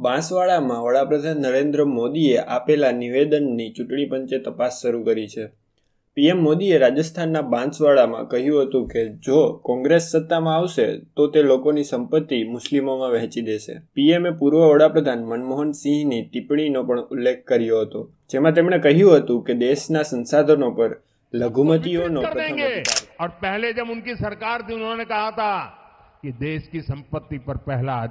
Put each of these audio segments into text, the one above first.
બાંસવાડામાં વડાપ્રધાન નરેન્દ્ર મોદીએ આપેલા નિવેદનની ચૂંટણી પંચે તપાસ શરૂ કરી છે પીએમ મોદીએ રાજસ્થાનના બાંસવાડામાં કહ્યું હતું કે જો કોંગ્રેસ સત્તામાં આવશે તો તે લોકોની સંપત્તિ મુસ્લિમોમાં વહેંચી દેશે પીએમએ પૂર્વ વડાપ્રધાન મનમોહન સિંહની ટિપ્પણીનો પણ ઉલ્લેખ કર્યો હતો જેમાં તેમણે કહ્યું હતું કે દેશના સંસાધનો પર લઘુમતીઓનો और पहले जब उनकी सरकार थी उन्होंने कहा था कि देश की संपत्ति पर पहला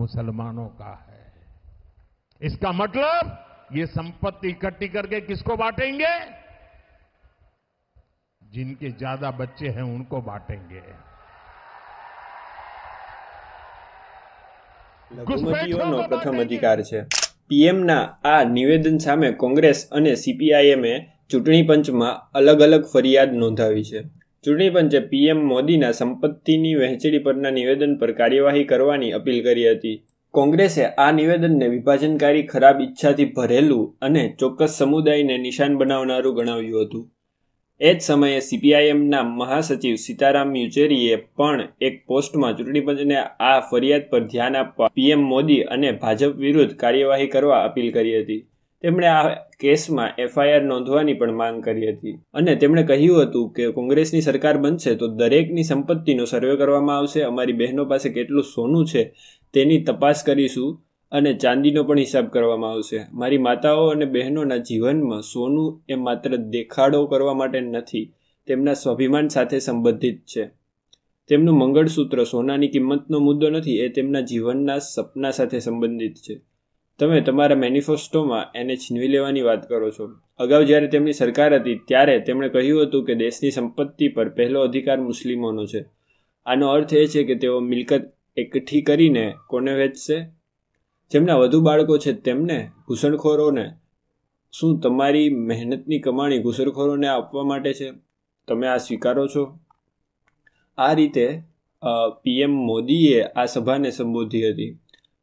मुसलमानों का है इसका मतलब ये संपत्ति इकट्ठी करके किसको बांटेंगे जिनके ज्यादा बच्चे हैं उनको बांटेंगे લઘુમતીઓનો પ્રથમ અધિકાર છે પીએમના આ નિવેદન સામે કોંગ્રેસ અને સીપીઆઈએમે ચૂંટણી પંચમાં અલગ અલગ ફરિયાદ નોંધાવી છે ચૂંટણી પંચે પીએમ મોદીના સંપત્તિની વહેંચણી પરના નિવેદન પર કાર્યવાહી કરવાની અપીલ કરી હતી કોંગ્રેસે આ નિવેદનને વિભાજનકારી ખરાબ ઈચ્છાથી ભરેલું અને ચોક્કસ સમુદાયને નિશાન બનાવનારું ગણાવ્યું હતું એ જ સમયે સીપીઆઈએમના મહાસચિવ સીતારામ યેચુરીએ પણ એક પોસ્ટમાં ચૂંટણી પંચને આ ફરિયાદ પર ધ્યાન આપવા પીએમ મોદી અને ભાજપ વિરુદ્ધ કાર્યવાહી કરવા અપીલ કરી હતી તેમણે આ કેસમાં એફઆઈઆર નોંધવાની પણ માંગ કરી હતી અને તેમણે કહ્યું હતું કે કોંગ્રેસની સરકાર બનશે તો દરેકની સંપત્તિનો સર્વે કરવામાં આવશે અમારી બહેનો પાસે કેટલું સોનું છે તેની તપાસ કરીશું અને ચાંદીનો પણ હિસાબ કરવામાં આવશે મારી માતાઓ અને બહેનોના જીવનમાં સોનું એ માત્ર દેખાડો કરવા માટે નથી તેમના સ્વાભિમાન સાથે સંબંધિત છે તેમનું મંગળસૂત્ર સોનાની કિંમતનો મુદ્દો નથી એ તેમના જીવનના સપના સાથે સંબંધિત છે તમે તમારા મેનિફેસ્ટોમાં એને છીનવી લેવાની વાત કરો છો અગાઉ જ્યારે તેમની સરકાર હતી ત્યારે તેમણે કહ્યું હતું કે દેશની સંપત્તિ પર પહેલો અધિકાર મુસ્લિમોનો છે આનો અર્થ એ છે કે તેઓ મિલકત એકઠી કરીને કોને વેચશે જેમના વધુ બાળકો છે તેમને ઘૂસણખોરોને શું તમારી મહેનતની કમાણી ઘૂસણખોરોને આપવા માટે છે તમે આ સ્વીકારો છો આ રીતે પીએમ મોદીએ આ સભાને સંબોધી હતી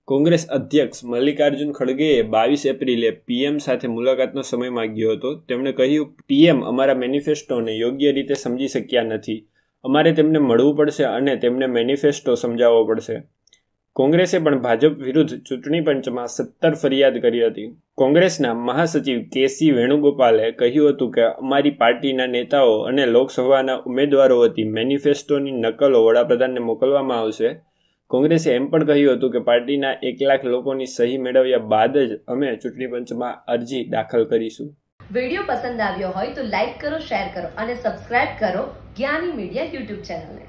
કોંગ્રેસ અધ્યક્ષ મલ્લિકાર્જુન ખડગેએ બાવીસ એપ્રિલે પીએમ સાથે મુલાકાતનો સમય માંગ્યો હતો તેમણે કહ્યું પીએમ અમારા મેનિફેસ્ટોને યોગ્ય રીતે સમજી શક્યા નથી અમારે તેમને મળવું પડશે અને તેમને મેનિફેસ્ટો સમજાવવો પડશે કોંગ્રેસે પણ ભાજપ વિરુદ્ધ ચૂંટણી પંચમાં સત્તર ફરિયાદ કરી હતી કોંગ્રેસના મહાસચિવ કેસી વેણુગોપાલે કહ્યું હતું કે અમારી પાર્ટીના નેતાઓ અને લોકસભાના ઉમેદવારો વતી મેનિફેસ્ટોની નકલો વડાપ્રધાનને મોકલવામાં આવશે કોંગ્રેસે એમ પણ કહ્યું હતું કે પાર્ટીના એક લાખ લોકોની સહી મેળવ્યા બાદ જ અમે ચૂંટણી પંચમાં અરજી દાખલ કરીશું વિડીયો પસંદ આવ્યો હોય તો લાઈક કરો શેર કરો અને સબસ્ક્રાઇબ કરો જ્ઞાની મીડિયા યુટ્યુબ ચેનલને